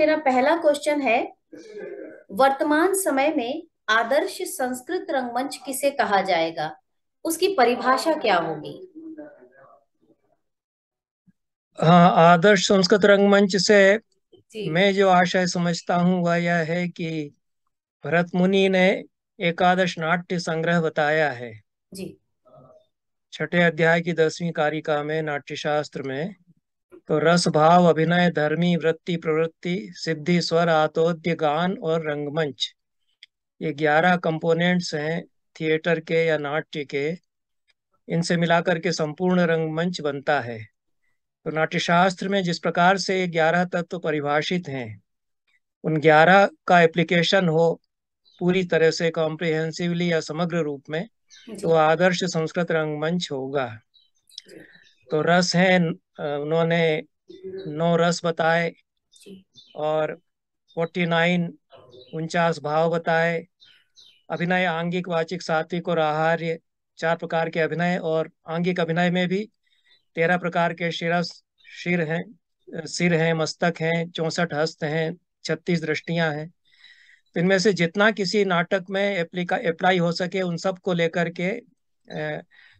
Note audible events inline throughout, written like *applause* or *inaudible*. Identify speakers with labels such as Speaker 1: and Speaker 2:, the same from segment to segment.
Speaker 1: मेरा पहला क्वेश्चन है वर्तमान समय में आदर्श संस्कृत रंगमंच किसे कहा जाएगा उसकी परिभाषा क्या होगी
Speaker 2: हाँ आदर्श संस्कृत रंगमंच से मैं जो आशय समझता हूँ वह यह है कि भरत मुनि ने एकादश नाट्य संग्रह बताया है जी छठे अध्याय की दसवीं कारिका में नाट्यशास्त्र में तो रस भाव अभिनय धर्मी वृत्ति प्रवृत्ति सिद्धि स्वर आतोद्य गान और रंगमंच ये ग्यारह कंपोनेंट्स हैं थिएटर के या नाट्य के इनसे मिलाकर के संपूर्ण रंगमंच बनता है तो नाट्यशास्त्र में जिस प्रकार से ये ग्यारह तत्व तो परिभाषित हैं उन ग्यारह का एप्लीकेशन हो पूरी तरह से कॉम्प्रिहेंसिवली या समग्र रूप में तो आदर्श संस्कृत रंगमंच होगा तो रस है उन्होंने नौ रस बताए और फोर्टी नाइन उनचास भाव बताए अभिनय आंगिक वाचिक सात्विक और आहार्य चार प्रकार के अभिनय और आंगिक अभिनय में भी तेरह प्रकार के शिरस शिर हैं सिर हैं मस्तक हैं चौसठ हस्त हैं छत्तीस दृष्टियां हैं तो इनमें से जितना किसी नाटक में एप्लीका अप्लाई हो सके उन सब को लेकर के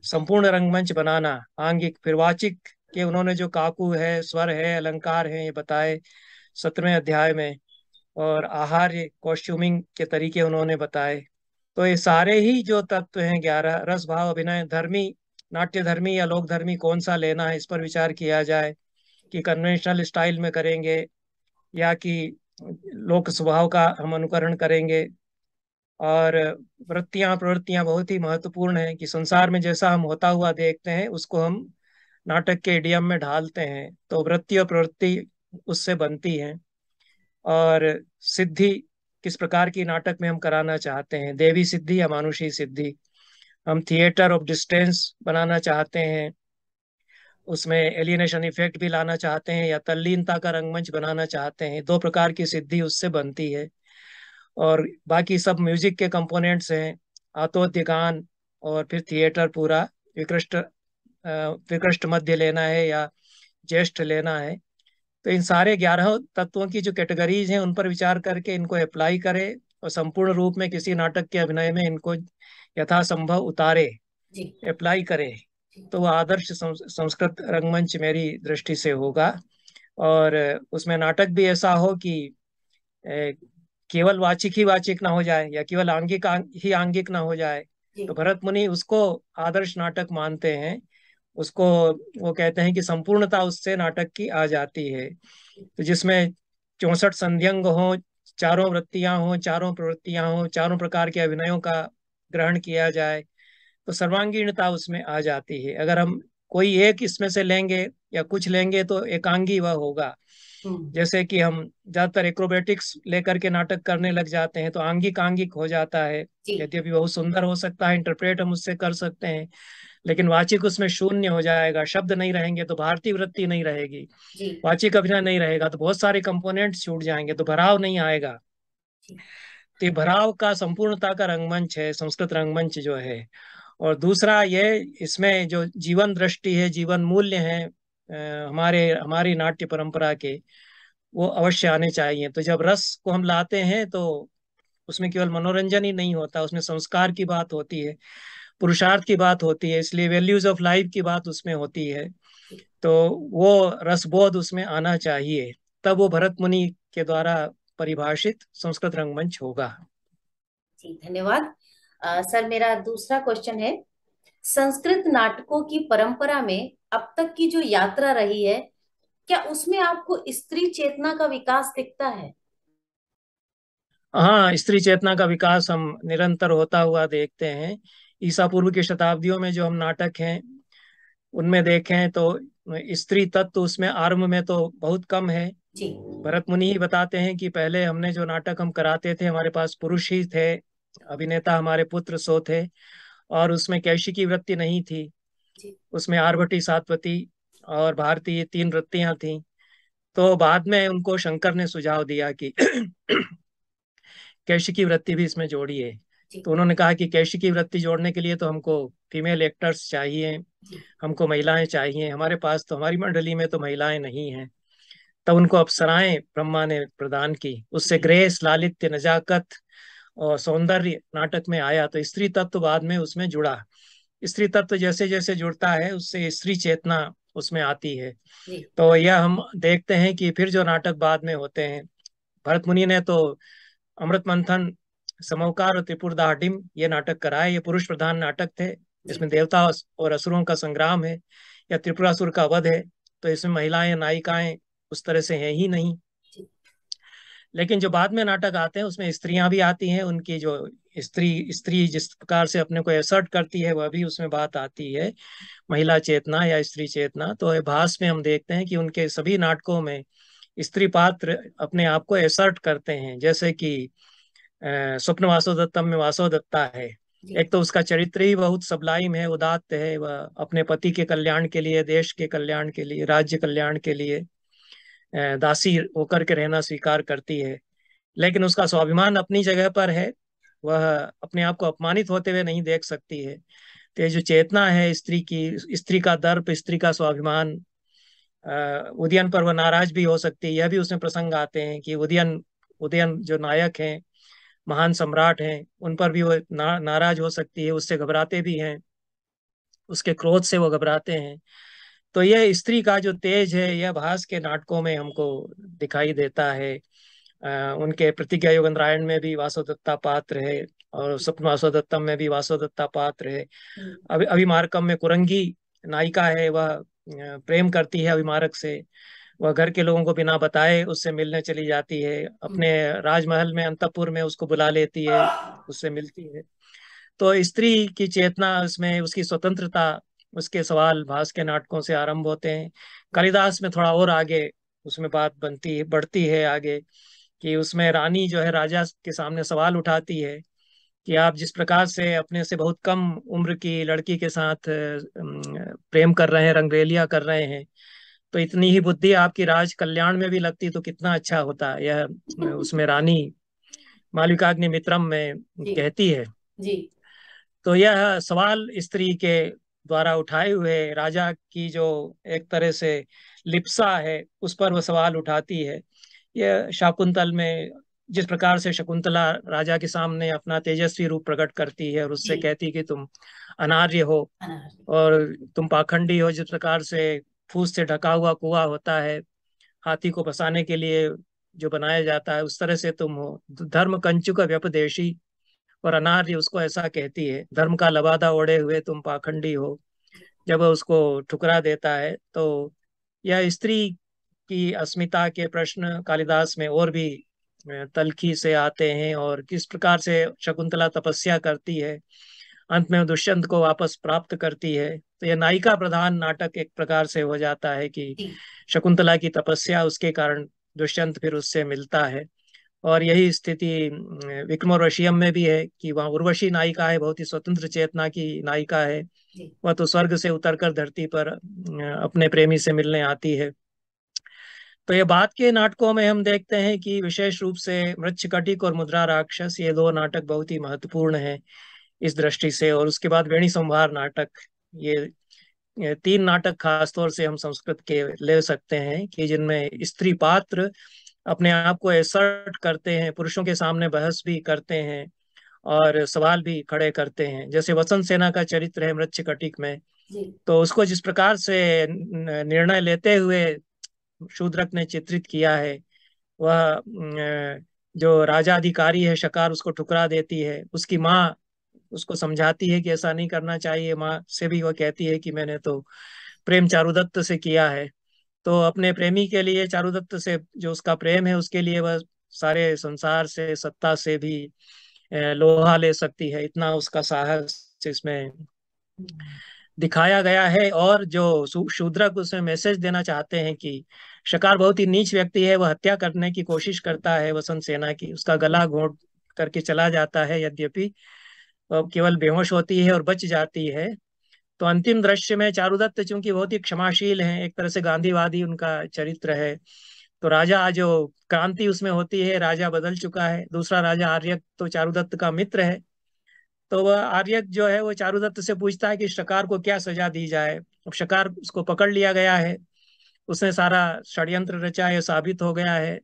Speaker 2: संपूर्ण रंगमंच बनाना आंगिक फिर वाचिक के उन्होंने जो काकू है स्वर है अलंकार है ये बताए सत्रवें अध्याय में और आहार्य कॉस्ट्यूमिंग के तरीके उन्होंने बताए तो ये सारे ही जो तत्व हैं ग्यारह रस भाव अभिनय धर्मी नाट्य धर्मी या लोक धर्मी कौन सा लेना है इस पर विचार किया जाए कि कन्वेंशनल स्टाइल में करेंगे या कि लोक स्वभाव का हम अनुकरण करेंगे और वृत्तियां प्रवृत्तियां बहुत ही महत्वपूर्ण है कि संसार में जैसा हम होता हुआ देखते हैं उसको हम नाटक के एडियम में ढालते हैं तो वृत्ति और प्रवृत्ति उससे बनती है और सिद्धि किस प्रकार की नाटक में हम कराना चाहते हैं देवी सिद्धि या मानुषी सिद्धि हम थिएटर ऑफ डिस्टेंस बनाना चाहते हैं उसमें एलिनेशन इफेक्ट भी लाना चाहते हैं या तल्लीनता का रंगमंच बनाना चाहते हैं दो प्रकार की सिद्धि उससे बनती है और बाकी सब म्यूजिक के कंपोनेंट्स हैं आतोतिकान और फिर थिएटर पूरा विकृष्ट विकृष्ट मध्य लेना है या ज्येष्ठ लेना है तो इन सारे ग्यारह तत्वों की जो कैटेगरीज हैं उन पर विचार करके इनको अप्लाई करें और संपूर्ण रूप में किसी नाटक के अभिनय में इनको यथासंभव उतारे अप्लाई करें तो वह आदर्श संस्कृत रंगमंच मेरी दृष्टि से होगा और उसमें नाटक भी ऐसा हो कि केवल वाचिक ही वाचिक ना हो जाए या केवल आंगिक ही आंगिक ना हो जाए तो भरत मुनि उसको आदर्श नाटक मानते हैं उसको वो कहते हैं कि संपूर्णता उससे नाटक की आ जाती है तो जिसमें चौसठ संध्यंग हो चारों वृत्तियां हो चारों प्रवृत्तियां हो चारों प्रकार के अभिनयों का ग्रहण किया जाए तो सर्वांगीणता उसमें आ जाती है अगर हम कोई एक इसमें से लेंगे या कुछ लेंगे तो एकांगी वह होगा जैसे कि हम ज्यादातर एक्रोबेटिक्स लेकर के नाटक करने लग जाते हैं तो आंगिक आंगिक हो जाता है अभी बहुत सुंदर हो सकता है इंटरप्रेट हम उससे कर सकते हैं लेकिन वाचिक उसमें शून्य हो जाएगा शब्द नहीं रहेंगे तो भारतीय वृत्ति नहीं रहेगी वाचिक अभिनय नहीं रहेगा तो बहुत सारे कंपोनेंट छूट जाएंगे तो भराव नहीं आएगा तो भराव का संपूर्णता का रंगमंच है संस्कृत रंगमंच जो है और दूसरा ये इसमें जो जीवन दृष्टि है जीवन मूल्य है हमारे हमारी नाट्य परंपरा के वो अवश्य आने चाहिए तो जब रस को हम लाते हैं तो उसमें केवल मनोरंजन ही नहीं होता उसमें संस्कार की बात होती है पुरुषार्थ की बात होती है इसलिए वैल्यूज ऑफ लाइफ की बात उसमें होती है तो वो रसबोध उसमें आना चाहिए तब वो भरत मुनि के द्वारा परिभाषित संस्कृत रंगमंच होगा
Speaker 1: जी धन्यवाद सर मेरा दूसरा क्वेश्चन है संस्कृत नाटकों की परंपरा में अब तक की जो यात्रा रही है क्या उसमें आपको स्त्री चेतना का विकास दिखता है
Speaker 2: हाँ स्त्री चेतना का विकास हम निरंतर होता हुआ देखते हैं ईसा पूर्व की शताब्दियों में जो हम नाटक हैं उनमें देखें तो स्त्री तत्व उसमें आरंभ में तो बहुत कम है जी। भरत मुनि ही बताते हैं कि पहले हमने जो नाटक हम कराते थे हमारे पास पुरुष ही थे अभिनेता हमारे पुत्र सो थे और उसमें कैशी की वृत्ति नहीं थी उसमें आरवटी सातवती और भारती तीन वृत्तियां थी तो बाद में उनको शंकर ने सुझाव दिया कि *clears throat* कैश की वृत्ति भी इसमें जोड़िए तो उन्होंने कहा कि कैश की वृत्ति जोड़ने के लिए तो हमको फीमेल एक्टर्स चाहिए हमको महिलाएं चाहिए हमारे पास तो हमारी मंडली में तो महिलाएं नहीं हैं तब उनको अप्सराएं ब्रह्मा ने प्रदान की उससे ग्रेस लालित्य नजाकत और सौंदर्य नाटक में आया तो स्त्री तत्व तो बाद में उसमें जुड़ा स्त्री तत्व तो जैसे जैसे जुड़ता है उससे स्त्री चेतना उसमें आती है तो यह हम देखते हैं कि फिर जो नाटक बाद में होते हैं भरत मुनि ने तो अमृत मंथन समवकार और त्रिपुर दाहिम ये नाटक कराए ये पुरुष प्रधान नाटक थे इसमें देवता और असुरों का संग्राम है या त्रिपुरासुर का वध है तो इसमें महिलाएं नायिकाएं उस तरह से हैं ही नहीं लेकिन जो बाद में नाटक आते हैं उसमें स्त्रियां भी आती हैं उनकी जो स्त्री स्त्री जिस प्रकार से अपने को एसर्ट करती है वह भी उसमें बात आती है महिला चेतना या स्त्री चेतना तो भाष में हम देखते हैं कि उनके सभी नाटकों में स्त्री पात्र अपने आप को एसर्ट करते हैं जैसे कि स्वप्न वासोदत्तम में वासोदत्ता है एक तो उसका चरित्र ही बहुत सबलाइम है उदात्त है वह अपने पति के कल्याण के लिए देश के कल्याण के लिए राज्य कल्याण के लिए दासी होकर के रहना स्वीकार करती है लेकिन उसका स्वाभिमान अपनी जगह पर है वह अपने आप को अपमानित होते हुए नहीं देख सकती है तो जो चेतना है स्त्री की स्त्री का दर्प स्त्री का स्वाभिमान उदयन पर वह नाराज भी हो सकती है यह भी उसमें प्रसंग आते हैं कि उदयन उदयन जो नायक हैं महान सम्राट हैं उन पर भी वो ना, नाराज हो सकती है उससे घबराते भी हैं उसके क्रोध से वो घबराते हैं तो यह स्त्री का जो तेज है यह भास के नाटकों में हमको दिखाई देता है उनके प्रतिज्ञा योगन्द्रायण में भी वासुदत्ता पात्र है और स्वप्न वासो दत्तम में भी वासुदत्ता पात्र है हम्म। अभी अभिमारकम में कुरंगी नायिका है वह प्रेम करती है अभिमारक से वह घर के लोगों को बिना बताए उससे मिलने चली जाती है अपने राजमहल में अंतपुर में उसको बुला लेती है उससे मिलती है तो स्त्री की चेतना उसमें उसकी स्वतंत्रता उसके सवाल भास के नाटकों से आरंभ होते हैं कालिदास में थोड़ा और आगे उसमें बात बनती है बढ़ती है आगे कि उसमें रानी जो है राजा के सामने सवाल उठाती है कि आप जिस प्रकार से अपने से बहुत कम उम्र की लड़की के साथ प्रेम कर रहे हैं रंगरेलिया कर रहे हैं तो इतनी ही बुद्धि आपकी राज कल्याण में भी लगती तो कितना अच्छा होता यह *laughs* उसमें रानी मालविकाग्नि मित्रम में कहती है जी तो यह सवाल स्त्री के द्वारा उठाए हुए राजा की जो एक तरह से लिप्सा है उस पर वह सवाल उठाती है ये शाकुंतल में जिस प्रकार से शकुंतला राजा के सामने अपना तेजस्वी रूप प्रकट करती है और उससे कहती कि तुम अनार्य हो और तुम पाखंडी हो जिस प्रकार से फूस से ढका हुआ कुआ होता है हाथी को बसाने के लिए जो बनाया जाता है उस तरह से तुम हो धर्म कंचुक व्यपदेशी और अनार्य उसको ऐसा कहती है धर्म का लबादा ओढ़े हुए तुम पाखंडी हो जब उसको ठुकरा देता है तो यह स्त्री की अस्मिता के प्रश्न कालिदास में और भी तलखी से आते हैं और किस प्रकार से शकुंतला तपस्या करती है अंत में दुष्यंत को वापस प्राप्त करती है तो यह नायिका प्रधान नाटक एक प्रकार से हो जाता है कि शकुंतला की तपस्या उसके कारण दुष्यंत फिर उससे मिलता है और यही स्थिति विक्रमोर्वशीयम में भी है कि वहाँ उर्वशी नायिका है बहुत ही स्वतंत्र चेतना की नायिका है वह तो स्वर्ग से उतरकर धरती पर अपने प्रेमी से मिलने आती है तो ये बात के नाटकों में हम देखते हैं कि विशेष रूप से मृक्षकटिक और मुद्रा राक्षस ये दो नाटक बहुत ही महत्वपूर्ण है इस दृष्टि से और उसके बाद वेणी संभार नाटक ये तीन नाटक तौर से हम संस्कृत के ले सकते हैं कि जिनमें स्त्री पात्र अपने आप को एसर्ट करते हैं पुरुषों के सामने बहस भी करते हैं और सवाल भी खड़े करते हैं जैसे वसंत सेना का चरित्र है मृक्षकटिक में तो उसको जिस प्रकार से निर्णय लेते हुए शूद्रक ने चित्रित किया है वह जो राजा अधिकारी है शकार उसको ठुकरा देती है उसकी माँ उसको समझाती है कि ऐसा नहीं करना चाहिए माँ से भी वह कहती है कि मैंने तो प्रेम चारुदत्त से किया है तो अपने प्रेमी के लिए चारुदत्त से जो उसका प्रेम है उसके लिए वह सारे संसार से सत्ता से भी लोहा ले सकती है इतना उसका साहस इसमें दिखाया गया है और जो शूद्रक उसमें मैसेज देना चाहते हैं कि शकार बहुत ही नीच व्यक्ति है वह हत्या करने की कोशिश करता है वसंत सेना की उसका गला घोट करके चला जाता है यद्यपि वह केवल बेहोश होती है और बच जाती है तो अंतिम दृश्य में चारुदत्त चूंकि बहुत ही क्षमाशील है एक तरह से गांधीवादी उनका चरित्र है तो राजा जो क्रांति उसमें होती है राजा बदल चुका है दूसरा राजा आर्य तो चारुदत्त का मित्र है तो वह आर्य जो है वो चारुदत्त से पूछता है कि शकार को क्या सजा दी जाए अब शकार उसको पकड़ लिया गया है उसने सारा षड्यंत्र रचा है साबित हो गया है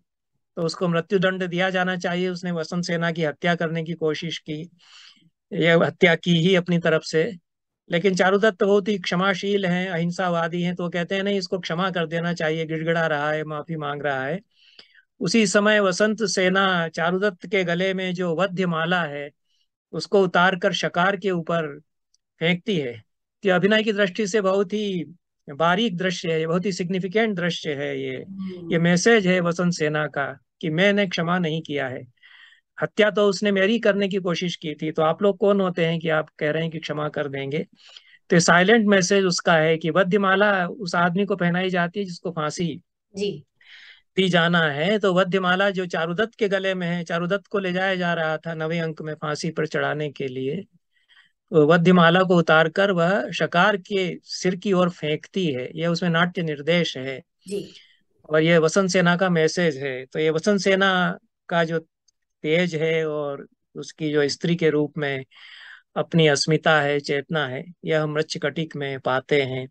Speaker 2: तो उसको मृत्यु दंड दिया जाना चाहिए उसने वसंत सेना की हत्या करने की कोशिश की यह हत्या की ही अपनी तरफ से लेकिन चारुदत्त बहुत ही क्षमाशील हैं अहिंसावादी हैं तो कहते हैं नहीं इसको क्षमा कर देना चाहिए गिड़गिड़ा रहा है माफी मांग रहा है उसी समय वसंत सेना चारुदत्त के गले में जो वध्य माला है उसको उतार कर शकार के ऊपर फेंकती है कि तो अभिनय की दृष्टि से बहुत ही बारीक दृश्य है ये बहुत ही सिग्निफिकेंट दृश्य है ये हम्म। ये मैसेज है वसंत सेना का कि मैंने क्षमा नहीं किया है हत्या तो उसने मेरी करने की कोशिश की थी तो आप लोग कौन होते हैं कि आप कह रहे हैं कि क्षमा कर देंगे तो साइलेंट मैसेज उसका है कि वध्यमाला उस आदमी को पहनाई जाती है जिसको फांसी दी जाना है तो वध्यमाला जो चारुदत्त के गले में है चारुदत्त को ले जाया जा रहा था नवे अंक में फांसी पर चढ़ाने के लिए वध्यमाला को उतारकर वह शकार के सिर की ओर फेंकती है यह उसमें नाट्य निर्देश है और यह वसंत सेना का मैसेज है तो ये वसंत सेना का जो तेज है और उसकी जो स्त्री के रूप में अपनी अस्मिता है चेतना है यह हम रचिक में पाते हैं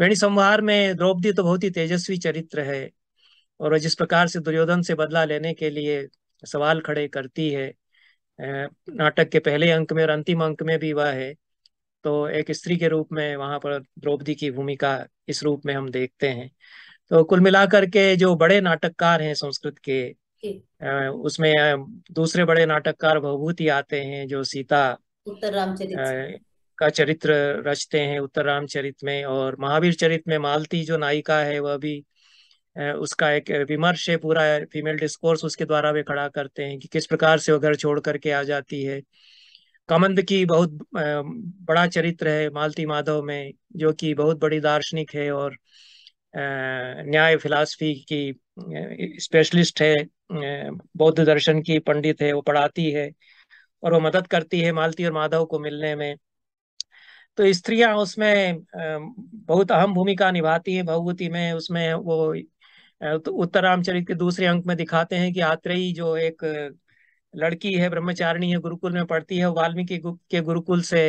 Speaker 2: वेणी संहार में द्रौपदी तो बहुत ही तेजस्वी चरित्र है और जिस प्रकार से दुर्योधन से बदला लेने के लिए सवाल खड़े करती है नाटक के पहले अंक में और अंतिम अंक में भी वह है तो एक स्त्री के रूप में वहां पर द्रौपदी की भूमिका इस रूप में हम देखते हैं तो कुल मिलाकर के जो बड़े नाटककार हैं संस्कृत के उसमें दूसरे बड़े नाटककार भवभूति आते हैं जो सीता
Speaker 1: उत्तर रामचरित
Speaker 2: का चरित्र रचते हैं उत्तर रामचरित में और महावीर चरित में मालती जो नायिका है वह भी उसका एक विमर्श है पूरा फीमेल डिस्कोर्स उसके द्वारा वे खड़ा करते हैं कि किस प्रकार से वो घर छोड़ करके आ जाती है कामंद की बहुत बड़ा चरित्र है मालती माधव में जो कि बहुत बड़ी दार्शनिक है और न्याय फिलासफी की स्पेशलिस्ट है बौद्ध दर्शन की पंडित है वो पढ़ाती है और वो मदद करती है मालती और माधव को मिलने में तो स्त्रियां उसमें बहुत अहम भूमिका निभाती है भगवती में उसमें वो तो रामचरित के दूसरे अंक में दिखाते हैं कि आत्रेयी जो एक लड़की है ब्रह्मचारिणी है गुरुकुल में पढ़ती है वाल्मीकि के गुरुकुल से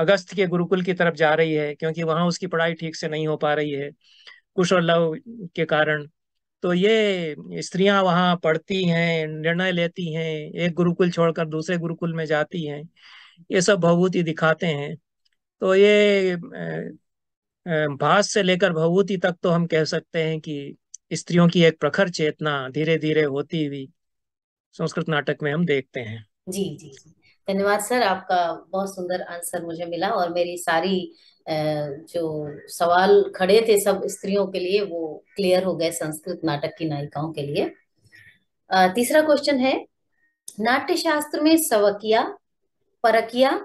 Speaker 2: अगस्त के गुरुकुल की तरफ जा रही है क्योंकि वहां उसकी पढ़ाई ठीक से नहीं हो पा रही है कुश और लव के कारण तो ये स्त्रियां वहाँ पढ़ती हैं निर्णय लेती हैं एक गुरुकुल छोड़कर दूसरे गुरुकुल में जाती हैं ये सब भभूति दिखाते हैं तो ये भास से लेकर भवूति तक तो हम कह सकते हैं कि स्त्रियों की एक प्रखर चेतना धीरे धीरे होती हुई संस्कृत नाटक
Speaker 1: में हम देखते हैं जी जी धन्यवाद सर आपका बहुत सुंदर आंसर मुझे मिला और मेरी सारी जो सवाल खड़े थे सब स्त्रियों के लिए वो क्लियर हो गए संस्कृत नाटक की नायिकाओं के लिए तीसरा क्वेश्चन है नाट्य शास्त्र में सवकिया परकिया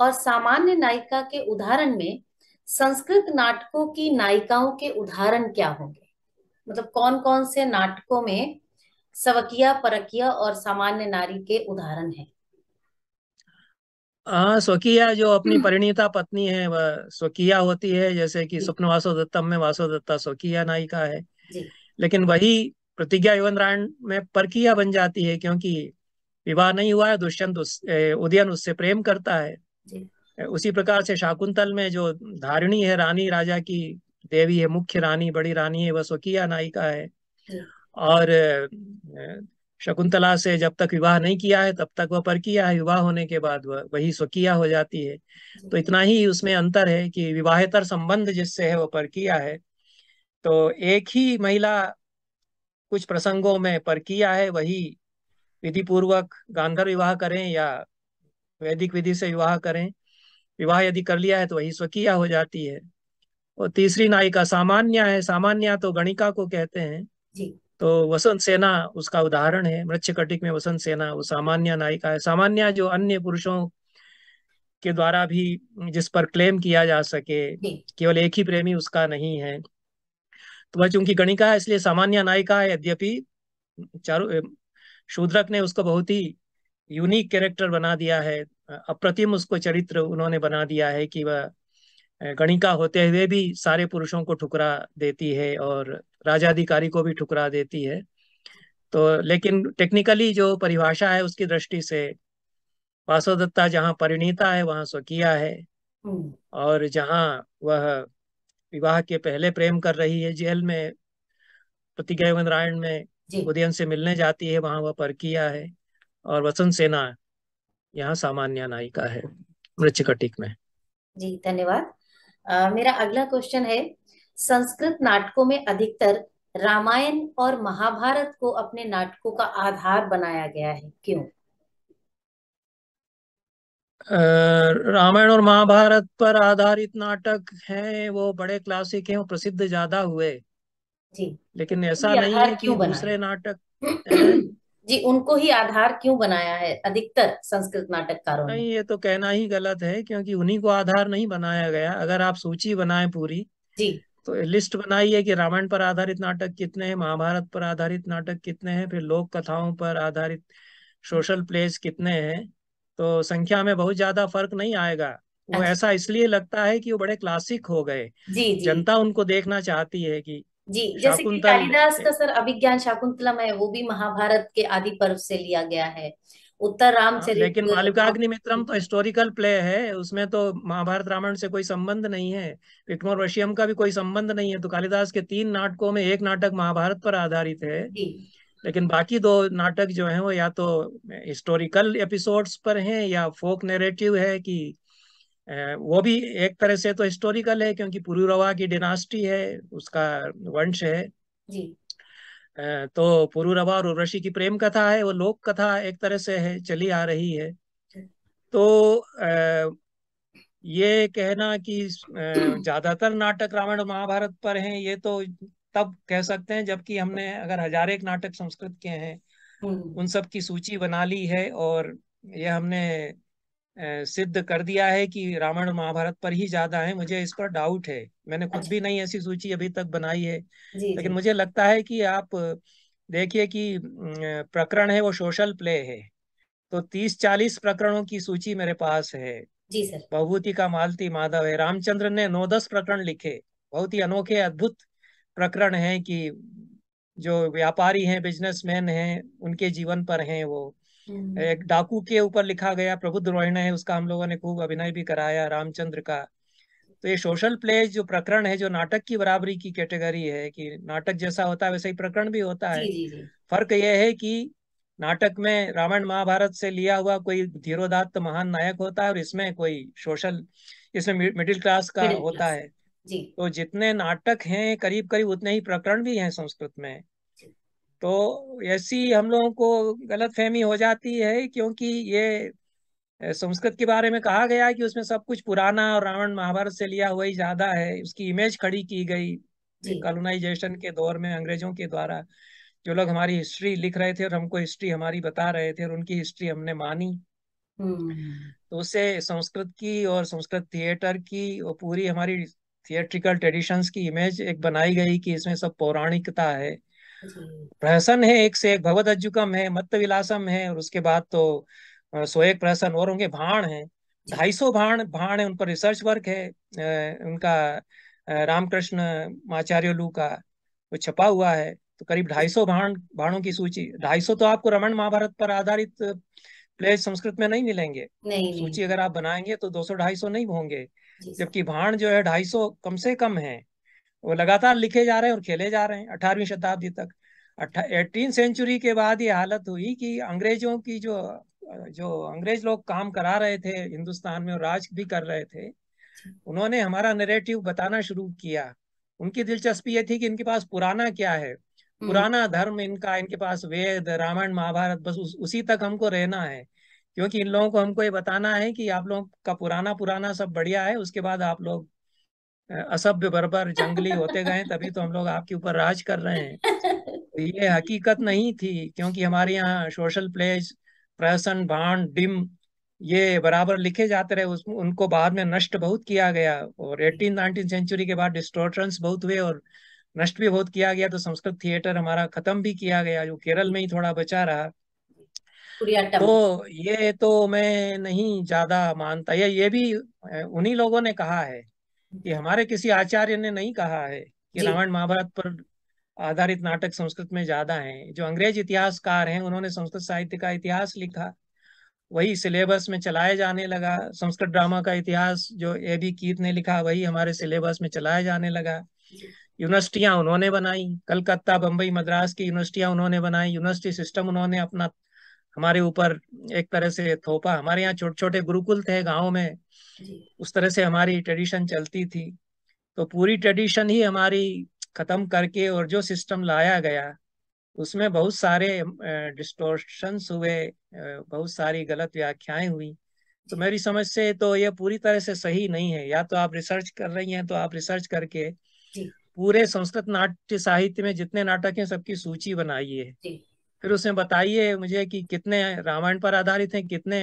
Speaker 1: और सामान्य नायिका के उदाहरण में संस्कृत नाटकों की नायिकाओं के उदाहरण क्या होंगे मतलब कौन कौन से नाटकों में सवकिया परकिया और सामान्य नारी के उदाहरण है
Speaker 2: हाँ स्वकिया जो अपनी हम्म। परिणीता पत्नी है वह स्वकिया होती है जैसे कि स्वप्न वासोदत्तम में वासोदत्ता स्वकिया नायिका है लेकिन वही प्रतिज्ञा युवन रायण में परकिया बन जाती है क्योंकि विवाह नहीं हुआ है दुष्यंत उस, उदयन उससे प्रेम करता है उसी प्रकार से शाकुंतल में जो धारिणी है रानी राजा की देवी है मुख्य रानी बड़ी रानी है वह स्वकीय नायिका है और शकुंतला से जब तक विवाह नहीं किया है तब तक वह पर किया है विवाह होने के बाद वह वही स्वकीय हो जाती है तो इतना ही उसमें अंतर है कि विवाहेतर संबंध जिससे है वह पर किया है तो एक ही महिला कुछ प्रसंगों में किया है वही विधि पूर्वक गांधर विवाह करें या वैदिक विधि से विवाह करें विवाह यदि कर लिया है तो वही स्वकीय हो जाती है और तीसरी नायिका सामान्य है सामान्य तो गणिका को कहते हैं जी। तो वसंत सेना उसका उदाहरण है मृक्षकटिक में वसंत सेना वो सामान्य नायिका है सामान्य जो अन्य पुरुषों के द्वारा भी जिस पर क्लेम किया जा सके केवल एक ही प्रेमी उसका नहीं है तो वह चूंकि गणिका है इसलिए सामान्य नायिका है यद्यपि चारू शूद्रक ने उसको बहुत ही यूनिक कैरेक्टर बना दिया है अप्रतिम उसको चरित्र उन्होंने बना दिया है कि वह गणिका होते हुए भी सारे पुरुषों को ठुकरा देती है और राजाधिकारी को भी ठुकरा देती है तो लेकिन टेक्निकली जो परिभाषा है उसकी दृष्टि से वासोदत्ता जहाँ परिणीता है वहाँ स्वकीय है हम्म। और जहाँ वह विवाह के पहले प्रेम कर रही है जेल में प्रतिज्ञा नारायण में उदयन से मिलने जाती है वहां वह परकिया है और वसंत सेना यहाँ सामान्य नायिका है मृचिकटिक में
Speaker 1: जी धन्यवाद मेरा अगला क्वेश्चन है संस्कृत नाटकों में अधिकतर रामायण और महाभारत को अपने नाटकों का आधार बनाया गया है क्यों
Speaker 2: रामायण और महाभारत पर आधारित नाटक हैं वो बड़े क्लासिक हैं वो प्रसिद्ध ज्यादा हुए जी लेकिन ऐसा तो नहीं है कि दूसरे
Speaker 1: नाटक *clears throat* जी उनको ही आधार क्यों बनाया है अधिकतर संस्कृत नाटककारों ने नहीं
Speaker 2: ये तो कहना ही गलत है क्योंकि उन्हीं को आधार नहीं बनाया गया अगर आप सूची बनाए पूरी जी तो लिस्ट बनाई है कि रामायण पर आधारित नाटक कितने हैं महाभारत पर आधारित नाटक कितने हैं फिर लोक कथाओं पर आधारित सोशल प्लेस कितने हैं तो संख्या में बहुत ज्यादा फर्क नहीं आएगा वो अच्छा। ऐसा इसलिए लगता है कि वो बड़े क्लासिक हो गए जी, जी। जनता उनको देखना चाहती है कि जी जैसे कि कालिदास का सर
Speaker 1: अभिज्ञान शाकुंतलम है वो भी महाभारत के आदि पर्व से लिया गया है उत्तर रामचरित हाँ, लेकिन
Speaker 2: मालविकाग्निमित्रम तो हिस्टोरिकल प्ले है उसमें तो महाभारत रामायण से कोई संबंध नहीं है विक्रमोर वशियम का भी कोई संबंध नहीं है तो कालिदास के तीन नाटकों में एक नाटक महाभारत पर आधारित है लेकिन बाकी दो नाटक जो हैं वो या तो हिस्टोरिकल एपिसोड्स पर हैं या फोक नैरेटिव है कि वो भी एक तरह से तो हिस्टोरिकल है क्योंकि पुरुरवा की डिनास्टी है उसका वंश है जी तो पुरुरवा और उर्वशी की प्रेम कथा है वो लोक कथा एक तरह से है चली आ रही है तो ये कहना कि ज्यादातर नाटक रामायण महाभारत पर हैं ये तो तब कह सकते हैं जबकि हमने अगर हजारे नाटक संस्कृत के हैं हम्म। उन सब की सूची बना ली है और ये हमने सिद्ध कर दिया है कि रामायण महाभारत पर ही ज्यादा है मुझे इस पर डाउट है मैंने खुद भी नहीं ऐसी सूची अभी तक बनाई है लेकिन मुझे लगता है कि आप देखिए कि प्रकरण है वो सोशल प्ले है तो तीस चालीस प्रकरणों की सूची मेरे पास है जी का मालती माधव है रामचंद्र ने नौ दस प्रकरण लिखे बहुत ही अनोखे अद्भुत प्रकरण है कि जो व्यापारी हैं बिजनेसमैन हैं उनके जीवन पर हैं वो एक हम्म। डाकू के ऊपर लिखा गया प्रबुद्ध रोहिणा है उसका हम लोगों ने खूब अभिनय भी कराया रामचंद्र का तो ये सोशल प्ले जो प्रकरण है जो नाटक की बराबरी की कैटेगरी है कि नाटक जैसा होता है वैसे ही प्रकरण भी होता है फर्क यह है कि नाटक में रामायण महाभारत से लिया हुआ कोई धीरोदात्त महान नायक होता है और इसमें कोई सोशल इसमें मिडिल क्लास का होता है जी। तो जितने नाटक हैं करीब करीब उतने ही प्रकरण भी हैं संस्कृत में तो ऐसी हम लोगों को गलत फहमी हो जाती है क्योंकि ये संस्कृत के बारे में कहा गया है कि उसमें सब कुछ पुराना और रावण महाभारत से लिया हुआ ही ज्यादा है उसकी इमेज खड़ी की गई कॉलोनाइजेशन के दौर में अंग्रेजों के द्वारा जो लोग हमारी हिस्ट्री लिख रहे थे और हमको हिस्ट्री हमारी बता रहे थे और उनकी हिस्ट्री हमने मानी हम्म। तो उससे संस्कृत की और संस्कृत थिएटर की और पूरी हमारी थिएट्रिकल ट्रेडिशंस की इमेज एक बनाई गई कि इसमें सब पौराणिकता है प्रहसन है एक से एक भगवत अज्जुकम है मत्त विलासम है और उसके बाद तो सो एक प्रहसन और होंगे भाण है ढाई सौ भाण भाण है उन पर रिसर्च वर्क है उनका रामकृष्ण आचार्य लू का वो छपा हुआ है तो करीब ढाई सौ भाण भाणों की सूची ढाई सौ तो आपको रमन महाभारत पर आधारित प्ले संस्कृत में नहीं मिलेंगे तो नहीं, सूची अगर आप बनाएंगे तो दो सौ ढाई सौ नहीं होंगे जबकि भाण जो है ढाई सौ कम से कम है वो लगातार लिखे जा रहे हैं और खेले जा रहे हैं अठारहवीं शताब्दी तक एटीन सेंचुरी के बाद ये हालत हुई कि अंग्रेजों की जो जो अंग्रेज लोग काम करा रहे थे हिंदुस्तान में और राज भी कर रहे थे उन्होंने हमारा नरेटिव बताना शुरू किया उनकी दिलचस्पी ये थी कि इनके पास पुराना क्या है हम्म। पुराना धर्म इनका इनके पास वेद रामायण महाभारत बस उस, उसी तक हमको रहना है क्योंकि इन लोगों को हमको ये बताना है कि आप लोग का पुराना पुराना सब बढ़िया है उसके बाद आप लोग असभ्य बर्बर जंगली होते गए तभी तो हम लोग आपके ऊपर राज कर रहे हैं तो ये हकीकत नहीं थी क्योंकि हमारे यहाँ सोशल प्लेस प्रसन्न भान डिम ये बराबर लिखे जाते रहे उस, उनको बाद में नष्ट बहुत किया गया और एटीन नाइनटीन सेंचुरी के बाद डिस्टोर्शन बहुत हुए और नष्ट भी बहुत किया गया तो संस्कृत थिएटर हमारा खत्म भी किया गया जो केरल में ही थोड़ा बचा रहा तो ये तो मैं नहीं ज्यादा मानता ये ये भी उन्हीं लोगों ने कहा है कि हमारे किसी आचार्य ने नहीं कहा है कि रामायण महाभारत पर आधारित नाटक संस्कृत में ज्यादा हैं जो अंग्रेज इतिहासकार हैं उन्होंने संस्कृत साहित्य का इतिहास लिखा वही सिलेबस में चलाया जाने लगा संस्कृत ड्रामा का इतिहास जो ए बी कीत ने लिखा वही हमारे सिलेबस में चलाया जाने लगा यूनिवर्सिटियां उन्होंने बनाई कलकत्ता बम्बई मद्रास की यूनिवर्सिटियां उन्होंने बनाई यूनिवर्सिटी सिस्टम उन्होंने अपना हमारे ऊपर एक तरह से थोपा हमारे यहाँ छोटे छोटे गुरुकुल थे गाँव में उस तरह से हमारी ट्रेडिशन चलती थी तो पूरी ट्रेडिशन ही हमारी खत्म करके और जो सिस्टम लाया गया उसमें बहुत सारे डिस्टोर्शंस हुए बहुत सारी गलत व्याख्याएं हुई तो मेरी समझ से तो यह पूरी तरह से सही नहीं है या तो आप रिसर्च कर रही हैं तो आप रिसर्च करके पूरे संस्कृत नाट्य साहित्य में जितने नाटक हैं सबकी सूची बनाइए फिर उसमें बताइए मुझे कि कितने रामायण पर आधारित हैं कितने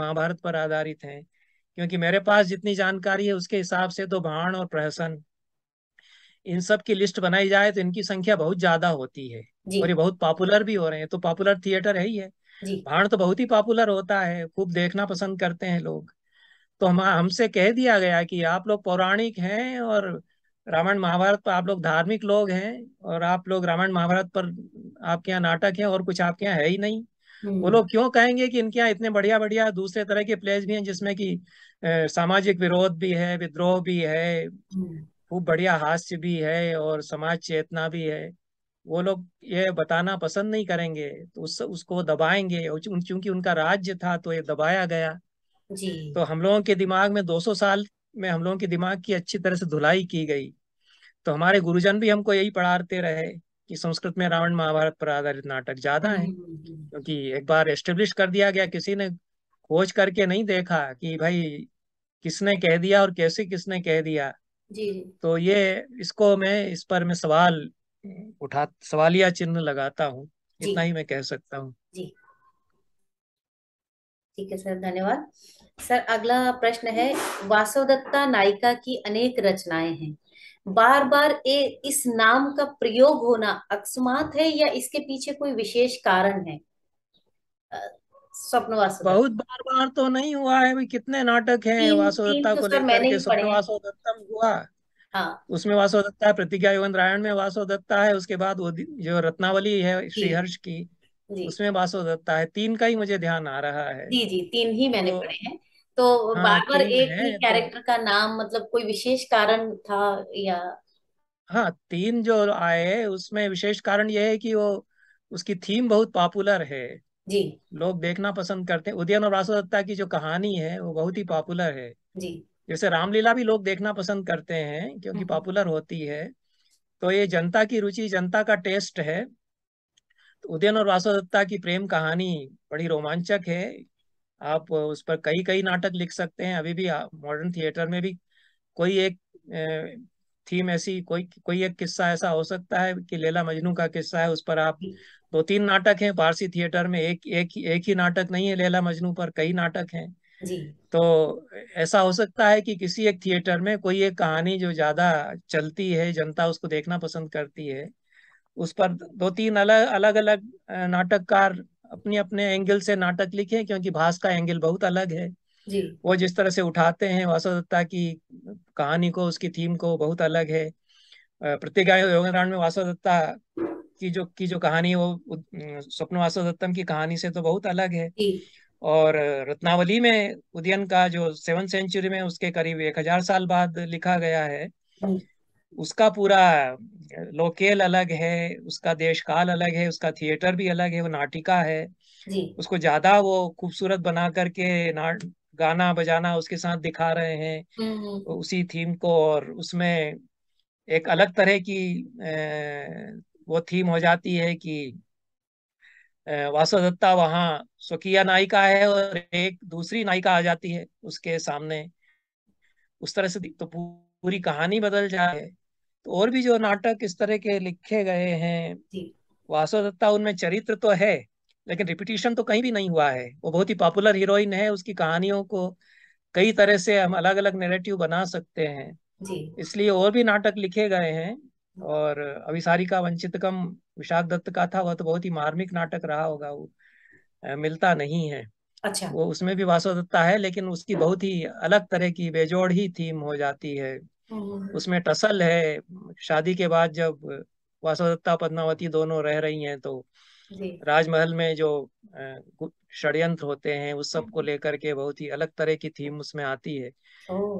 Speaker 2: महाभारत पर आधारित हैं क्योंकि मेरे पास जितनी जानकारी है उसके हिसाब से तो भाण और प्रहसन इन सब की लिस्ट बनाई जाए तो इनकी संख्या बहुत ज्यादा होती है और ये बहुत पॉपुलर भी हो रहे हैं तो पॉपुलर थिएटर है ही है भाण तो बहुत ही पॉपुलर होता है खूब देखना पसंद करते हैं लोग तो हम हमसे कह दिया गया कि आप लोग पौराणिक हैं और रामायण महाभारत पर तो आप लोग धार्मिक लोग हैं और आप लोग रामायण महाभारत पर आपके यहाँ नाटक है और कुछ आपके यहाँ है ही नहीं वो लोग हम्म। क्यों कहेंगे कि इनके यहाँ इतने बढ़िया बढ़िया दूसरे तरह के प्लेस भी हैं जिसमें कि सामाजिक विरोध भी है विद्रोह भी है हम्म। खूब बढ़िया हास्य भी है और समाज चेतना भी है वो लोग ये बताना पसंद नहीं करेंगे तो उस उसको दबाएंगे चूंकि उनका राज्य था तो ये दबाया गया जी। तो हम लोगों के दिमाग में 200 साल में हम लोगों के दिमाग की अच्छी तरह से धुलाई की गई तो हमारे गुरुजन भी हमको यही पढ़ाते रहे कि संस्कृत में रावण महाभारत पर आधारित नाटक ज्यादा है क्योंकि एक बार एस्टेब्लिश कर दिया गया किसी ने खोज करके नहीं देखा कि भाई किसने कह दिया और कैसे किसने कह दिया जी तो ये इसको मैं इस पर मैं सवाल उठा सवालिया चिन्ह लगाता हूँ इतना ही मैं कह सकता हूँ
Speaker 1: ठीक है सर धन्यवाद सर अगला प्रश्न है वासवदत्ता नायिका की अनेक रचनाएं हैं बार बार ए इस नाम का प्रयोग होना अकस्मात है या इसके पीछे कोई विशेष कारण है स्वप्न बहुत
Speaker 2: बार बार तो नहीं हुआ है भी कितने नाटक हैं वासवदत्ता तो को लेकर स्वप्न
Speaker 1: वासवदत्तम हुआ हाँ।
Speaker 2: उसमें वासवदत्ता है प्रतिज्ञा योगन रायण में वासवदत्ता है उसके बाद वो जो रत्नावली है श्रीहर्ष की उसमें बासो दत्ता है तीन का ही मुझे ध्यान आ रहा है जी
Speaker 1: जी तीन ही मैंने तो, पढ़े हैं तो हाँ, बार बार एक ही कैरेक्टर तो का नाम मतलब कोई विशेष कारण था या
Speaker 2: हाँ तीन जो आए उसमें विशेष कारण यह है कि वो उसकी थीम बहुत पॉपुलर है जी लोग देखना पसंद करते हैं उदयन और वासु दत्ता की जो कहानी है वो बहुत ही पॉपुलर है जी जैसे रामलीला भी लोग देखना पसंद करते हैं क्योंकि पॉपुलर हम्म। होती है तो ये जनता की रुचि जनता का टेस्ट है तो उदयन और वासव दत्ता की प्रेम कहानी बड़ी रोमांचक है आप उस पर कई कई नाटक लिख सकते हैं अभी भी मॉडर्न थिएटर में भी कोई एक थीम ऐसी कोई कोई एक किस्सा ऐसा हो सकता है कि लेला मजनू का किस्सा है उस पर आप दो तीन नाटक हैं पारसी थिएटर में एक एक एक ही नाटक नहीं है लेला मजनू पर कई नाटक हैं जी तो ऐसा हो सकता है कि किसी एक थिएटर में कोई एक कहानी जो ज्यादा चलती है जनता उसको देखना पसंद करती है उस पर दो तीन अलग अलग अलग नाटककार अपने अपने एंगल से नाटक लिखे क्योंकि भाष का एंगल बहुत अलग है जी। वो जिस तरह से उठाते हैं वासुदत्ता की कहानी को उसकी थीम को बहुत अलग है प्रतिज्ञा योगनारायण में वासुदत्ता की जो की जो कहानी वो स्वप्न वासुदत्तम की कहानी से तो बहुत अलग है और रत्नावली में उदयन का जो सेवन सेंचुरी में उसके करीब एक हजार साल बाद लिखा गया है उसका पूरा लोकेल अलग है उसका देश काल अलग है उसका थिएटर भी अलग है वो नाटिका है जी। उसको ज्यादा वो खूबसूरत बना करके नाट गाना बजाना उसके साथ दिखा रहे हैं हम्म, तो हम्म। उसी थीम को और उसमें एक अलग तरह की वो थीम हो जाती है कि वासुदत्ता वहाँ स्वकीय नायिका है और एक दूसरी नायिका आ जाती है उसके सामने उस तरह से तो पूरी कहानी बदल जाए तो और भी जो नाटक इस तरह के लिखे गए हैं वासव दत्ता उनमें चरित्र तो है लेकिन रिपीटिशन तो कहीं भी नहीं हुआ है वो बहुत ही पॉपुलर हीरोइन है उसकी कहानियों को कई तरह से हम अलग अलग नेरेटिव बना सकते हैं इसलिए और भी नाटक लिखे गए हैं और अभिसारिका कम विशाख दत्त का था वह तो बहुत ही मार्मिक नाटक रहा होगा वो मिलता नहीं है अच्छा वो उसमें भी वासुदत्ता है लेकिन उसकी हाँ। बहुत ही अलग तरह की बेजोड़ ही थीम हो जाती है उसमें टसल है शादी के बाद जब वासुदत्ता पद्मावती दोनों रह रही हैं तो राजमहल में जो षड्यंत्र होते हैं उस सब को हाँ। लेकर के बहुत ही अलग तरह की थीम उसमें आती है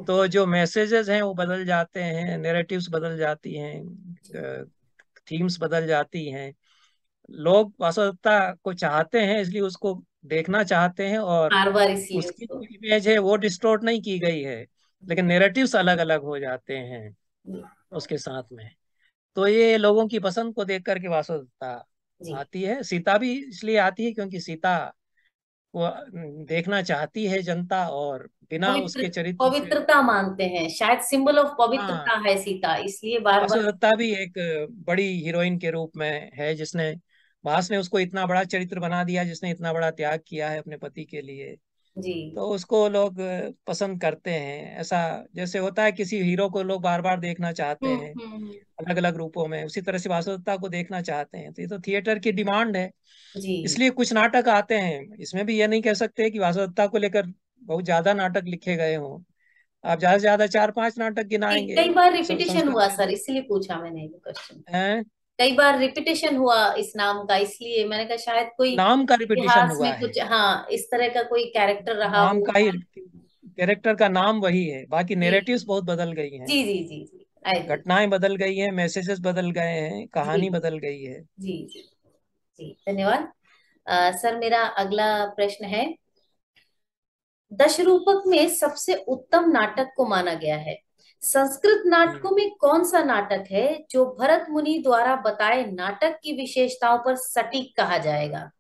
Speaker 2: तो जो मैसेजेस हैं वो बदल जाते हैं नेरेटिव्स बदल जाती हैं थीम्स बदल जाती हैं लोग वास्तवता को चाहते हैं इसलिए उसको देखना चाहते हैं और उसकी तो। जो इमेज है वो डिस्टोर्ट नहीं की गई है लेकिन नेरेटिव अलग अलग हो जाते हैं उसके साथ में तो ये लोगों की पसंद को देख करके वास्तवता आती है सीता भी इसलिए आती है क्योंकि सीता को हम्म, देखना चाहती है जनता और बिना उसके चरित्र पवित्रता
Speaker 1: मानते हैं शायद सिंबल ऑफ पवित्रता हाँ, है सीता इसलिए बार
Speaker 2: बार भी एक बड़ी हीरोइन के रूप में है जिसने बास ने उसको इतना बड़ा चरित्र बना दिया जिसने इतना बड़ा त्याग किया है अपने पति के लिए जी तो उसको लोग पसंद करते हैं ऐसा जैसे होता है किसी हीरो को लोग बार बार देखना चाहते हम्म, हैं
Speaker 1: हम्म, हम्म।
Speaker 2: अलग अलग रूपों में उसी तरह से वासुदत्ता को देखना चाहते हैं तो ये तो थिएटर की डिमांड है इसलिए कुछ नाटक आते हैं इसमें भी ये नहीं कह सकते कि वासुदत्ता को लेकर बहुत ज्यादा नाटक लिखे गए हों आप ज्यादा से ज्यादा चार पांच नाटक गिनाएंगे कई बार रिपीटेशन हुआ
Speaker 1: सर इसीलिए पूछा मैंने क्वेश्चन कई बार रिपीटेशन हुआ इस नाम का इसलिए मैंने कहा शायद कोई नाम का रिपीटेशन हुआ में कुछ हाँ इस तरह का कोई कैरेक्टर रहा नाम
Speaker 2: का ही कैरेक्टर का नाम वही है बाकी नेरेटिव बहुत बदल गई हैं जी जी जी जी घटनाएं बदल गई हैं मैसेजेस बदल गए हैं कहानी बदल
Speaker 1: गई है जी जी जी धन्यवाद सर मेरा अगला प्रश्न है दशरूपक में सबसे उत्तम नाटक को माना गया है संस्कृत नाटकों हम्म। में कौन सा नाटक है जो भरत मुनि द्वारा बताए नाटक की विशेषताओं पर सटीक कहा जाएगा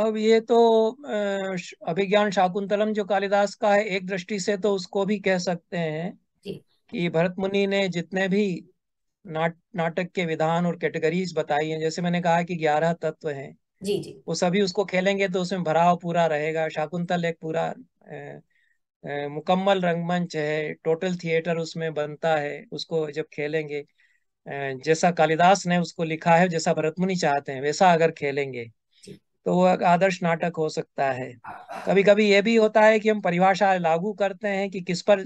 Speaker 2: अब ये तो अभिज्ञान शाकुंतलम जो कालिदास का है एक दृष्टि से तो उसको भी कह सकते हैं कि भरत मुनि ने जितने भी नाट नाटक के विधान और कैटेगरीज बताई हैं जैसे मैंने कहा कि ग्यारह तत्व हैं जी जी वो सभी उसको खेलेंगे तो उसमें भराव पूरा रहेगा शाकुंतल एक पूरा ए, मुकम्मल रंगमंच है टोटल थिएटर उसमें बनता है उसको जब खेलेंगे जैसा कालिदास ने उसको लिखा है जैसा भरतमुनि चाहते हैं वैसा अगर खेलेंगे तो वो आदर्श नाटक हो सकता है हाँ। कभी कभी ये भी होता है कि हम परिभाषा लागू करते हैं कि किस पर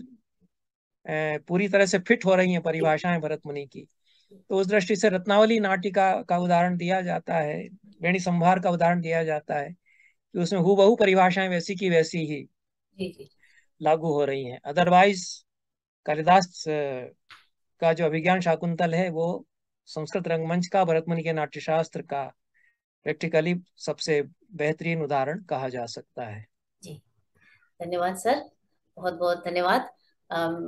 Speaker 2: पूरी तरह से फिट हो रही है परिभाषाएं भरत मुनि की तो उस दृष्टि से रत्नावली नाटिका का उदाहरण दिया जाता है वेणी संभार का उदाहरण दिया जाता है कि उसमें हु बहु परिभाषाएं वैसी की वैसी ही लागू हो रही हैं अदरवाइज कालिदास का जो अभिज्ञान शाकुंतल है वो संस्कृत रंगमंच का भरतमुनि के नाट्यशास्त्र का प्रैक्टिकली सबसे बेहतरीन उदाहरण कहा जा सकता है
Speaker 1: जी धन्यवाद सर बहुत बहुत धन्यवाद